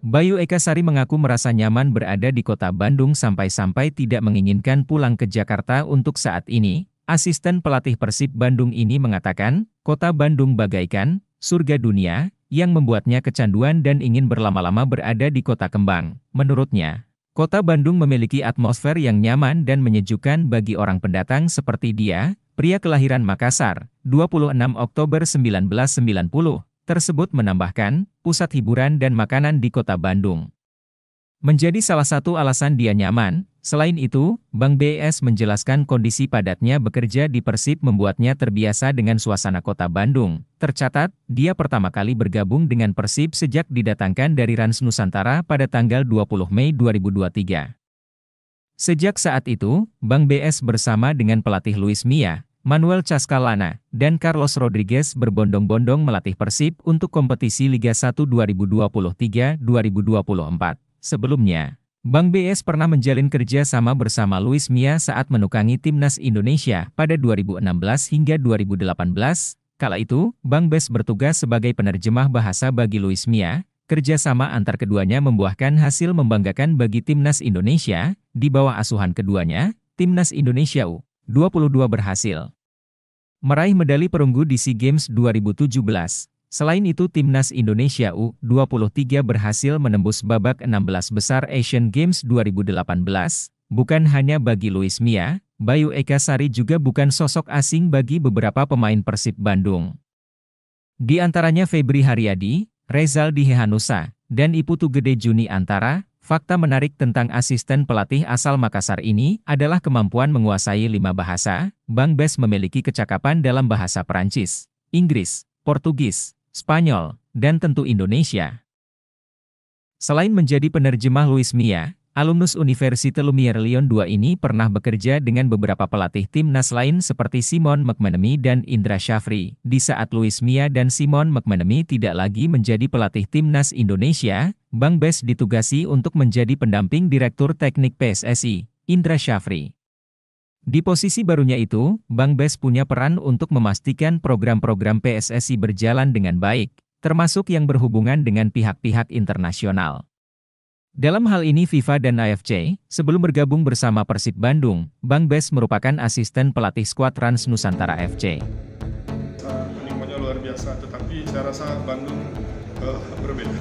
Bayu Eka Sari mengaku merasa nyaman berada di kota Bandung sampai-sampai tidak menginginkan pulang ke Jakarta untuk saat ini. Asisten pelatih Persib Bandung ini mengatakan, kota Bandung bagaikan surga dunia yang membuatnya kecanduan dan ingin berlama-lama berada di kota kembang. Menurutnya, kota Bandung memiliki atmosfer yang nyaman dan menyejukkan bagi orang pendatang seperti dia, pria kelahiran Makassar, 26 Oktober 1990 tersebut menambahkan, pusat hiburan dan makanan di kota Bandung. Menjadi salah satu alasan dia nyaman, selain itu, Bang BS menjelaskan kondisi padatnya bekerja di Persib membuatnya terbiasa dengan suasana kota Bandung. Tercatat, dia pertama kali bergabung dengan Persib sejak didatangkan dari Rans Nusantara pada tanggal 20 Mei 2023. Sejak saat itu, Bang BS bersama dengan pelatih Luis Mia, Manuel Cascalana, dan Carlos Rodriguez berbondong-bondong melatih Persib untuk kompetisi Liga 1 2023-2024. Sebelumnya, Bang BS pernah menjalin kerja sama bersama Luis Mia saat menukangi timnas Indonesia pada 2016 hingga 2018. Kala itu, Bang Bes bertugas sebagai penerjemah bahasa bagi Luis Mia. Kerjasama antar keduanya membuahkan hasil membanggakan bagi timnas Indonesia. Di bawah asuhan keduanya, timnas Indonesia U22 berhasil Meraih medali perunggu di SEA Games 2017, selain itu Timnas Indonesia U23 berhasil menembus babak 16 besar Asian Games 2018, bukan hanya bagi Luis Mia, Bayu Eka Sari juga bukan sosok asing bagi beberapa pemain Persib Bandung. Di antaranya Febri Haryadi, Rezaldi Hehanusa, dan Iputu Gede Juni Antara, Fakta menarik tentang asisten pelatih asal Makassar ini adalah kemampuan menguasai lima bahasa. Bang Bes memiliki kecakapan dalam bahasa Perancis, Inggris, Portugis, Spanyol, dan tentu Indonesia. Selain menjadi penerjemah Luis Mia, Alumnus Universitas Lumiere Lyon 2 ini pernah bekerja dengan beberapa pelatih timnas lain seperti Simon McManamy dan Indra Syafri. Di saat Luis Mia dan Simon McManamy tidak lagi menjadi pelatih timnas Indonesia, Bang Bes ditugasi untuk menjadi pendamping Direktur Teknik PSSI, Indra Syafri. Di posisi barunya itu, Bang Bes punya peran untuk memastikan program-program PSSI berjalan dengan baik, termasuk yang berhubungan dengan pihak-pihak internasional. Dalam hal ini FIFA dan AFC, sebelum bergabung bersama Persib Bandung, Bang Bes merupakan asisten pelatih skuad Trans Nusantara FC. Animonya luar biasa, tetapi saya rasa Bandung uh, berbeda.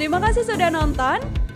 Terima kasih sudah nonton.